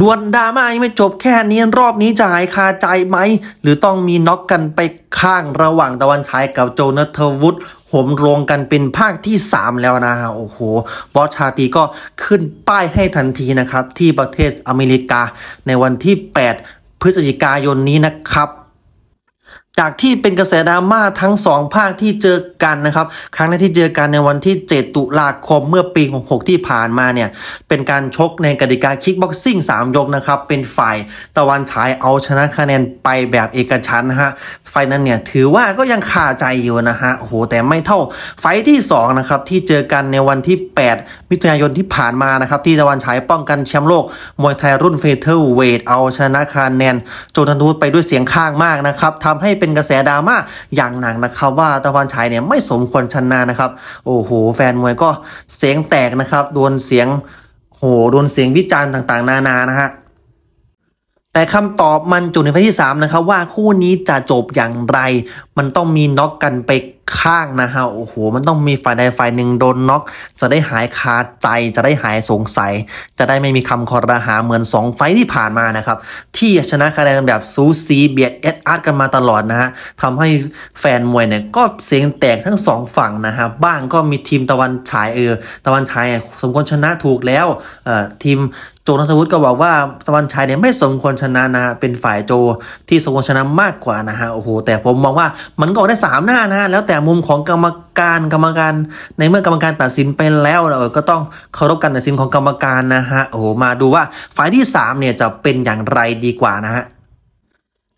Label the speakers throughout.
Speaker 1: ดวลดราม่ายังไม่จบแค่นี้ รอบนี้จะหายคาใจไหม หรือต้องมีน็อกกันไปข้างระหว่างตะวันฉายกับโจนัทวุฒิผมรวงกันเป็นภาคที่ 3 แล้วนะฮะโอ้โหบอสชาตีก็ขึ้นป้ายให้ทันทีนะครับที่ประเทศอเมริกาในวันที่ 8 พฤศจิกายนนี้นะครับจากที่เป็นกระแสดราม่าทั้ง 2 ภาคที่เจอกันนะครับครั้งแรกที่เจอกันในวันที่ 7 ตุลาคมเมื่อปี 66 ที่ผ่านมาเนี่ยเป็นการชกในกติกาคิกบ็อกซิ่ง 3 ยกนะครับเป็นฝ่ายตะวันฉายเอาชนะคะแนนไปแบบเอกชันนฮะไฟนั้นเนี่ยถือว่าก็ยังคาใจอยู่นะฮะโหแต่ไม่เท่าไฟที่2นะครับที่เจอกันในวันที่ 8 มิถุนายนที่ผ่านมานะครับที่ตะวันฉายป้องกันแชมป์โลก มวยไทยรุ่นเฟเธอร์เวทเอาชนะคะแนนโจทันทูไปด้วยเสียงข้างมากนะครับทำให้เป็น็นกระแสดราม่าอย่างหนักนะครับ ว่าตะวันฉายเนี่ยไม่สมควรชนะนะครับ โอ้โห แฟนมวยก็เสียงแตกนะครับโดนเสียงโหโดนเสียงวิจารณ์ต่างๆนานานะฮะแต่คำตอบมันจุดในไฟที่3นะครับว่าคู่นี้จะจบอย่างไร มันต้องมีน็อกกันไปข้างนะฮะโอ้โหมันต้องมีฝ่ายใดฝ่ายหนึ่งโดนน็อกจะได้หายคาใจจะได้หายสงสัย จะได้ไม่มีคำคอรหา เหมือน 2 ไฟที่ผ่านมานะครับที่ชนะคะแนนแบบซูซีเบียดเอสอาร์กันมาตลอดนะฮะทำให้แฟนมวยเนี่ยก็เสียงแตกทั้ง 2 ฝั่งนะฮะบ้างก็มีทีมตะวันฉายเออ ตะวันฉาย สมควรชนะถูกแล้วเอ่อทีมจนัทวุฒิก็บอกว่าสวรรค์ชัยเนี่ยไม่สมควรชนะนะฮะเป็นฝ่ายโจ ที่สมควรชนะมากกว่านะฮะโอ้โห แต่ผมมองว่ามันก็ได้3หน้านะฮะแล้วแต่มุมของกรรมการกรรมการ ในเมื่อกรรมการตัดสินไปแล้วเราก็ต้องเคารพการตัดสินของกรรมการนะฮะโอ้โหมาดูว่าฝ่ายที่3เนี่ยจะเป็นอย่างไรดีกว่านะฮะ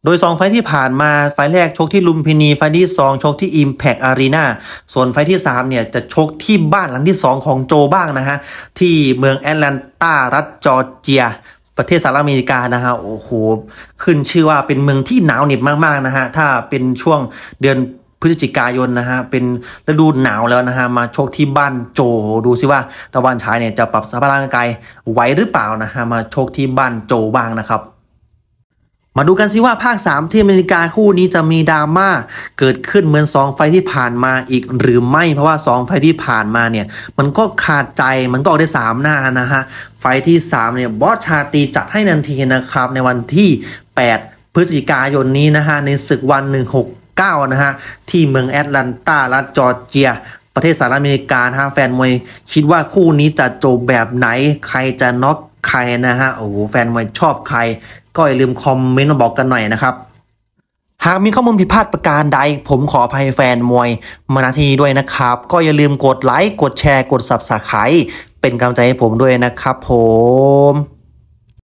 Speaker 1: โดย 2 ไฟที่ผ่านมาไฟแรก ชกที่ลุมพินีไฟที่ 2 ชกที่ Impact Arena ส่วนไฟที่3เนี่ยจะชกที่บ้านหลังที่ 2 ของโจบ้างนะฮะที่เมืองแอตแลนตารัฐจอร์เจียประเทศสหรัฐอเมริกานะฮะโอ้โหขึ้นชื่อว่าเป็นเมืองที่หนาวเหน็บมากๆนะฮะถ้าเป็นช่วงเดือนพฤศจิกายนนะฮะเป็นฤดูหนาวแล้วนะฮะมาชกที่บ้านโจดูซิว่าตะวันฉายเนี่ยจะปรับสภาพร่างกายไหวหรือเปล่านะฮะมาชกที่บ้านโจบ้างนะครับมาดูกันสิว่าภาค 3 ที่อเมริกาคู่นี้จะมีดราม่าเกิดขึ้นเหมือน 2 ไฟที่ผ่านมาอีกหรือไม่เพราะว่า 2 ไฟที่ผ่านมาเนี่ยมันก็ขาดใจมันก็ออกได้ 3 หน้านะฮะไฟที่3เนี่ยบอสชาตีจัดให้นันทีนะครับในวันที่ 8 พฤศจิกายนนี้นะฮะในศึกวัน 169 นะฮะที่เมืองแอตแลนตารัฐจอร์เจียประเทศสหรัฐอเมริกาฮะแฟนมวยคิดว่าคู่นี้จะจบแบบไหนใครจะน็อกใครนะฮะ โอ้โห แฟนมวยชอบใคร ก็อย่าลืมคอมเมนต์มาบอกกันหน่อยนะครับ หากมีข้อมูลผิดพลาดประการใด ผมขออภัยแฟนมวย มาณที่ด้วยนะครับ ก็อย่าลืมกดไลค์ กดแชร์ กด subscribe เป็นกำลังใจให้ผมด้วยนะครับผม